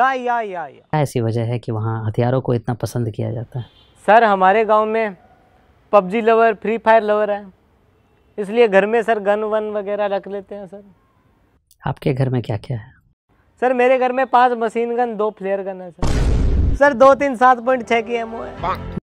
या या या या ऐसी वजह है कि वहाँ हथियारों को इतना पसंद किया जाता है सर हमारे गांव में PUBG lover Free Fire lover है इसलिए घर में सर गन वन वगैरह रख लेते हैं सर आपके घर में क्या क्या है सर मेरे घर में पांच मशीन गन दो फ्लेयर गन है सर सर दो तीन सात पॉइंट छः की एम है